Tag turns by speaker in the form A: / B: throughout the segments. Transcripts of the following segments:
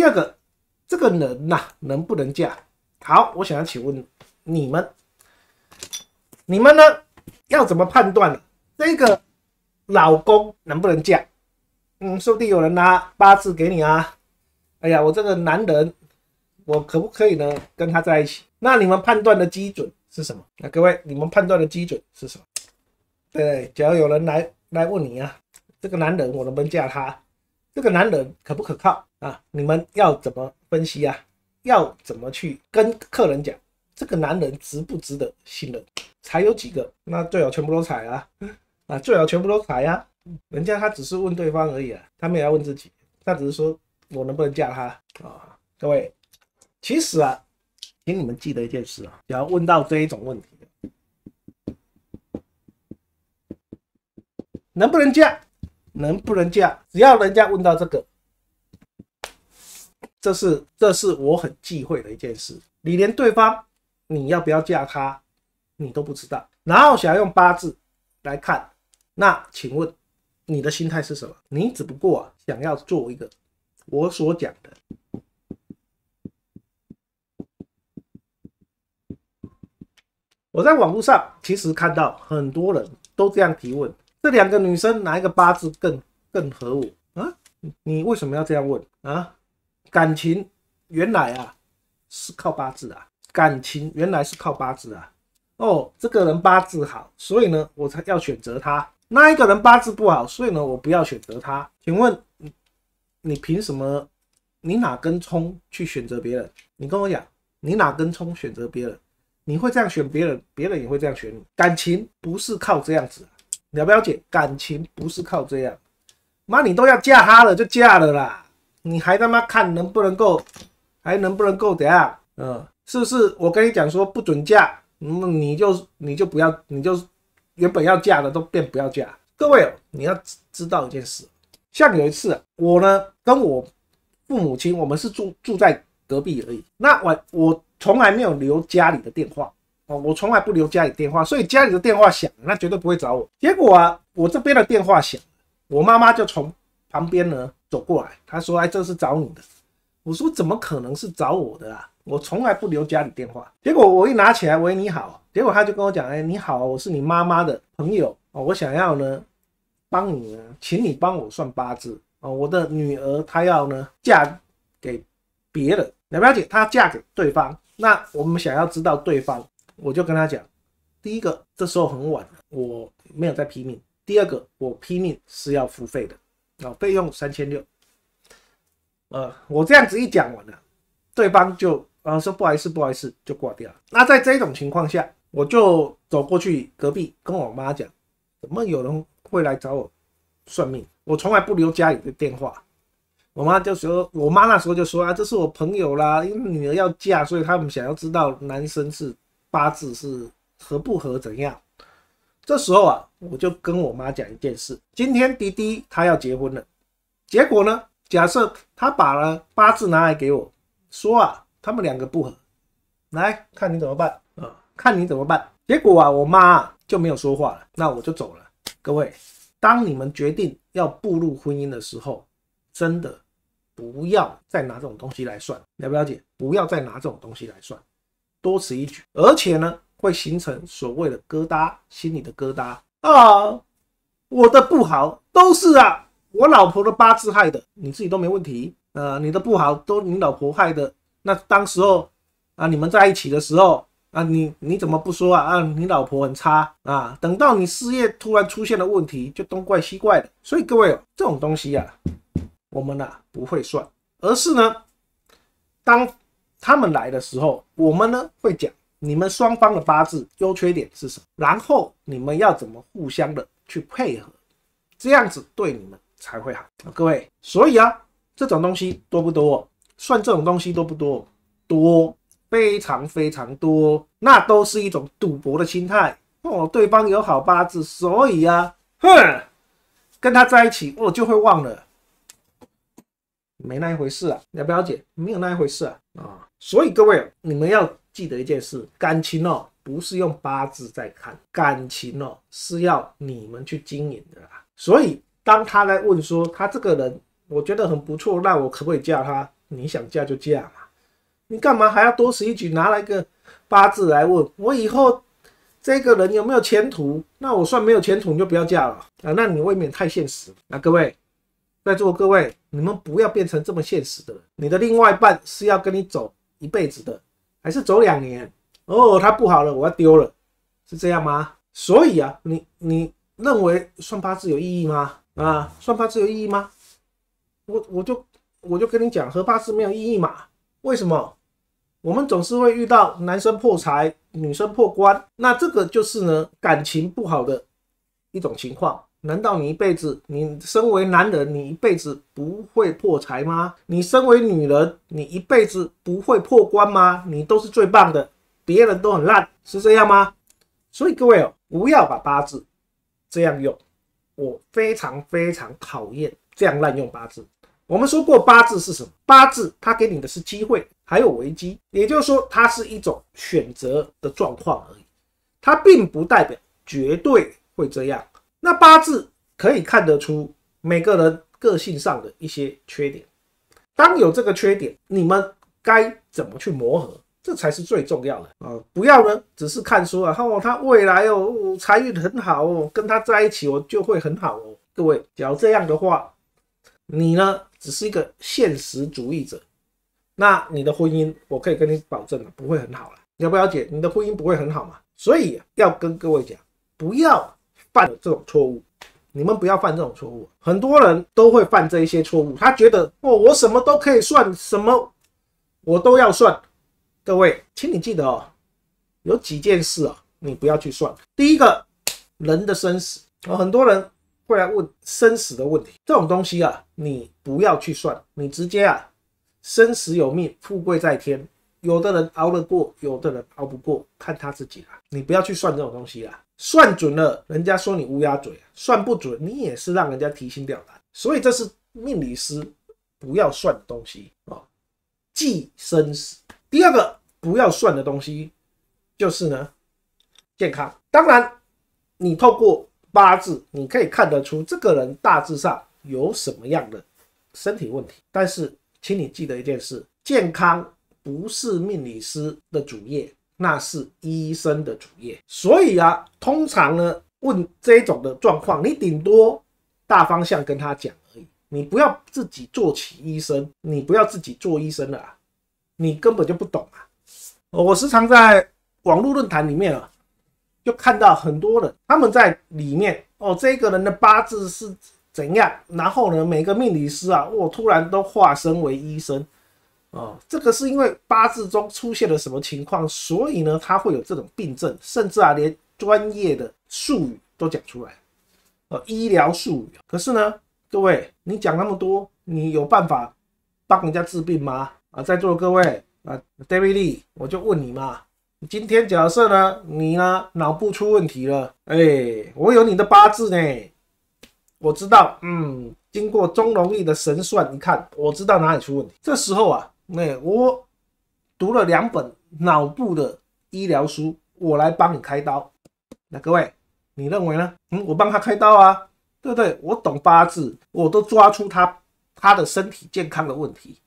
A: 第二个，这个人呐，能不能嫁？好，我想要请问你们，你们呢，要怎么判断这个老公能不能嫁？嗯，说不定有人拿八字给你啊。哎呀，我这个男人，我可不可以呢跟他在一起？那你们判断的基准是什么？那各位，你们判断的基准是什么？对，只要有人来来问你啊，这个男人我能不能嫁他？这个男人可不可靠？啊，你们要怎么分析啊？要怎么去跟客人讲这个男人值不值得信任？才有几个？那最好全部都踩啊！啊，最好全部都踩啊！人家他只是问对方而已啊，他没要问自己。他只是说我能不能嫁他啊？各位，其实啊，请你们记得一件事啊，只要问到这一种问题，能不能嫁，能不能嫁，只要人家问到这个。这是这是我很忌讳的一件事。你连对方你要不要嫁他，你都不知道。然后想要用八字来看，那请问你的心态是什么？你只不过想要做一个我所讲的。我在网络上其实看到很多人都这样提问：这两个女生哪一个八字更更合我？啊，你为什么要这样问啊？感情原来啊是靠八字啊，感情原来是靠八字啊。哦，这个人八字好，所以呢我才要选择他。那一个人八字不好，所以呢我不要选择他。请问你凭什么？你哪根葱去选择别人？你跟我讲，你哪根葱选择别人？你会这样选别人，别人也会这样选你。感情不是靠这样子，了不了解？感情不是靠这样。妈，你都要嫁他了，就嫁了啦。你还他妈看能不能够，还能不能够怎样？嗯，是不是？我跟你讲说不准嫁，那你就你就不要，你就原本要嫁的都变不要嫁。各位，你要知知道一件事，像有一次我呢跟我父母亲，我们是住住在隔壁而已。那我我从来没有留家里的电话哦，我从来不留家里电话，所以家里的电话响，那绝对不会找我。结果啊，我这边的电话响，我妈妈就从旁边呢。走过来，他说：“哎，这是找你的。”我说：“怎么可能是找我的啊？我从来不留家里电话。”结果我一拿起来，“喂，你好。”结果他就跟我讲：“哎，你好，我是你妈妈的朋友哦，我想要呢，帮你，呢，请你帮我算八字哦，我的女儿她要呢嫁给别人，两表姐，她嫁给对方，那我们想要知道对方，我就跟他讲，第一个，这时候很晚了，我没有在拼命；第二个，我拼命是要付费的。”啊，备用三千六，呃，我这样子一讲完了，对方就啊说不好意思，不好意思，就挂掉了。那在这种情况下，我就走过去隔壁跟我妈讲，怎么有人会来找我算命？我从来不留家里的电话。我妈就说，我妈那时候就说啊，这是我朋友啦，因为女儿要嫁，所以他们想要知道男生是八字是合不合怎样。这时候啊，我就跟我妈讲一件事：今天滴滴他要结婚了。结果呢，假设他把了八字拿来给我说啊，他们两个不合，来看你怎么办？啊，看你怎么办？结果啊，我妈就没有说话了。那我就走了。各位，当你们决定要步入婚姻的时候，真的不要再拿这种东西来算，了不了解？不要再拿这种东西来算，多此一举。而且呢。会形成所谓的疙瘩，心里的疙瘩啊，我的不好都是啊，我老婆的八字害的，你自己都没问题，呃，你的不好都你老婆害的。那当时候啊，你们在一起的时候啊，你你怎么不说啊？啊，你老婆很差啊，等到你事业突然出现了问题，就东怪西怪的。所以各位，这种东西啊，我们呐不会算，而是呢，当他们来的时候，我们呢会讲。你们双方的八字优缺点是什么？然后你们要怎么互相的去配合？这样子对你们才会好。各位，所以啊，这种东西多不多？算这种东西多不多？多，非常非常多。那都是一种赌博的心态哦。对方有好八字，所以啊，哼，跟他在一起，我就会忘了，没那一回事啊。了不了解？没有那一回事啊。啊，所以各位，你们要。记得一件事，感情哦不是用八字在看，感情哦是要你们去经营的啦。所以当他来问说他这个人，我觉得很不错，那我可不可以嫁他？你想嫁就嫁嘛，你干嘛还要多此一举拿来一个八字来问我以后这个人有没有前途？那我算没有前途你就不要嫁了啊？那你未免太现实啊！各位在座各位，你们不要变成这么现实的人。你的另外一半是要跟你走一辈子的。还是走两年哦，他不好了，我要丢了，是这样吗？所以啊，你你认为算八字有意义吗？啊，算八字有意义吗？我我就我就跟你讲，合八字没有意义嘛？为什么？我们总是会遇到男生破财，女生破官，那这个就是呢感情不好的一种情况。难道你一辈子，你身为男人，你一辈子不会破财吗？你身为女人，你一辈子不会破关吗？你都是最棒的，别人都很烂，是这样吗？所以各位哦，不要把八字这样用，我非常非常讨厌这样滥用八字。我们说过，八字是什么？八字它给你的是机会，还有危机，也就是说，它是一种选择的状况而已，它并不代表绝对会这样。那八字可以看得出每个人个性上的一些缺点。当有这个缺点，你们该怎么去磨合，这才是最重要的啊！不要呢，只是看书啊，哦，他未来哦，财运很好哦，跟他在一起我就会很好哦。各位，假如这样的话，你呢只是一个现实主义者，那你的婚姻我可以跟你保证了，不会很好了。了不了解，你的婚姻不会很好嘛？所以要跟各位讲，不要。犯了这种错误，你们不要犯这种错误。很多人都会犯这一些错误，他觉得哦，我什么都可以算，什么我都要算。各位，请你记得哦，有几件事啊，你不要去算。第一个，人的生死啊，很多人会来问生死的问题，这种东西啊，你不要去算，你直接啊，生死有命，富贵在天。有的人熬得过，有的人熬不过，看他自己了。你不要去算这种东西了。算准了，人家说你乌鸦嘴；算不准，你也是让人家提心吊胆。所以这是命理师不要算的东西啊，忌生死。第二个不要算的东西就是呢，健康。当然，你透过八字，你可以看得出这个人大致上有什么样的身体问题。但是，请你记得一件事：健康不是命理师的主业。那是医生的主业，所以啊，通常呢，问这种的状况，你顶多大方向跟他讲而已，你不要自己做起医生，你不要自己做医生了，你根本就不懂啊！我时常在网络论坛里面啊，就看到很多人他们在里面哦，这个人的八字是怎样，然后呢，每个命理师啊，我突然都化身为医生。哦，这个是因为八字中出现了什么情况，所以呢，他会有这种病症，甚至啊，连专业的术语都讲出来，呃，医疗术语。可是呢，各位，你讲那么多，你有办法帮人家治病吗？啊，在座的各位，啊，David Lee，我就问你嘛，今天假设呢，你呢脑部出问题了，哎，我有你的八字呢，我知道，嗯，经过钟荣义的神算，你看，我知道哪里出问题。这时候啊。那我读了两本脑部的医疗书，我来帮你开刀。那各位，你认为呢？嗯，我帮他开刀啊，对不对？我懂八字，我都抓出他他的身体健康的问题。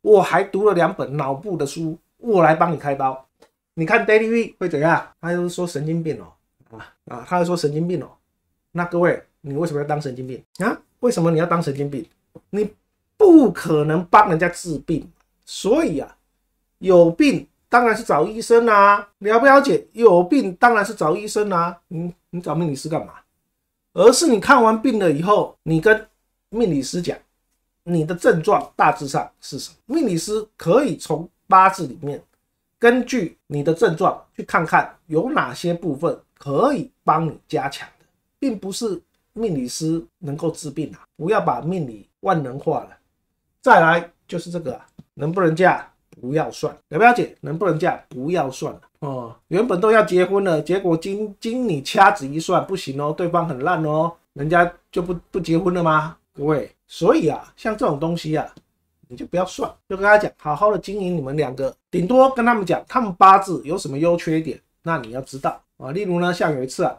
A: 我还读了两本脑部的书，我来帮你开刀。你看 Daily v i 会怎样？他就是说神经病哦，啊啊，他会说神经病哦。那各位，你为什么要当神经病啊？为什么你要当神经病？你不可能帮人家治病。所以啊，有病当然是找医生啊，了不了解？有病当然是找医生啊。你你找命理师干嘛？而是你看完病了以后，你跟命理师讲你的症状大致上是什么？命理师可以从八字里面根据你的症状去看看有哪些部分可以帮你加强的，并不是命理师能够治病啊！不要把命理万能化了。再来就是这个。能不能嫁不要算，了不了姐能不能嫁不要算了哦。原本都要结婚了，结果经经你掐指一算不行哦，对方很烂哦，人家就不不结婚了吗？各位，所以啊，像这种东西啊，你就不要算，就跟他讲，好好的经营你们两个，顶多跟他们讲他们八字有什么优缺点，那你要知道啊。例如呢，像有一次啊，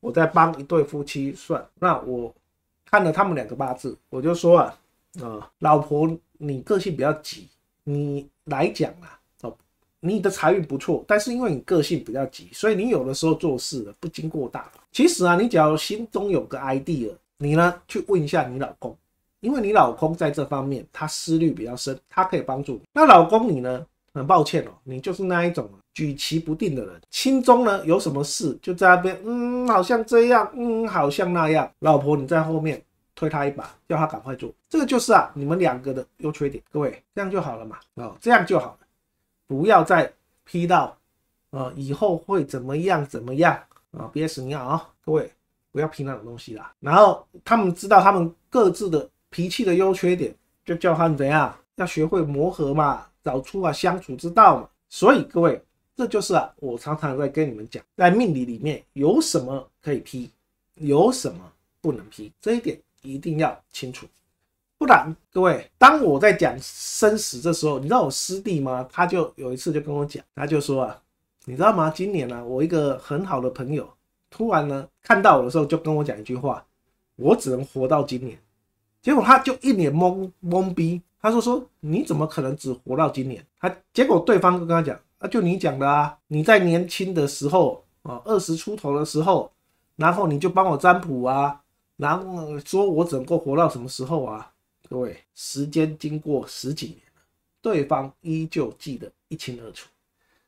A: 我在帮一对夫妻算，那我看了他们两个八字，我就说啊啊，老婆。你个性比较急，你来讲啊，哦，你的财运不错，但是因为你个性比较急，所以你有的时候做事不经过大脑。其实啊，你只要心中有个 idea，你呢去问一下你老公，因为你老公在这方面他思虑比较深，他可以帮助你。那老公你呢？很抱歉哦，你就是那一种举棋不定的人，心中呢有什么事就在那边，嗯，好像这样，嗯，好像那样。老婆你在后面。推他一把，叫他赶快做，这个就是啊，你们两个的优缺点，各位这样就好了嘛，哦，这样就好了，不要再批到，呃，以后会怎么样怎么样啊，憋死你啊，各位不要批那种东西啦。然后他们知道他们各自的脾气的优缺点，就叫他怎样，要学会磨合嘛，找出啊相处之道嘛。所以各位，这就是啊，我常常在跟你们讲，在命理里面有什么可以批，有什么不能批，这一点。一定要清楚，不然各位，当我在讲生死这时候，你知道我师弟吗？他就有一次就跟我讲，他就说啊，你知道吗？今年呢，我一个很好的朋友，突然呢看到我的时候，就跟我讲一句话，我只能活到今年。结果他就一脸懵懵逼，他说说你怎么可能只活到今年？他结果对方就跟他讲，那就你讲的啊，你在年轻的时候啊，二十出头的时候，然后你就帮我占卜啊。然后说我只能够活到什么时候啊？各位，时间经过十几年了，对方依旧记得一清二楚。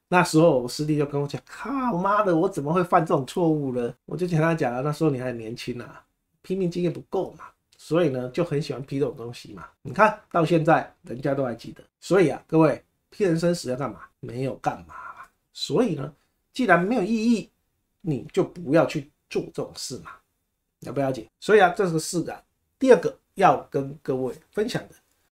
A: 那时候我师弟就跟我讲：“靠妈的，我怎么会犯这种错误呢？”我就跟他讲：“那时候你还年轻啊，拼命经验不够嘛，所以呢就很喜欢批这种东西嘛。”你看到现在人家都还记得，所以啊，各位批人生死要干嘛？没有干嘛。所以呢，既然没有意义，你就不要去做这种事嘛。那不要紧，所以啊，这是四个，第二个要跟各位分享的。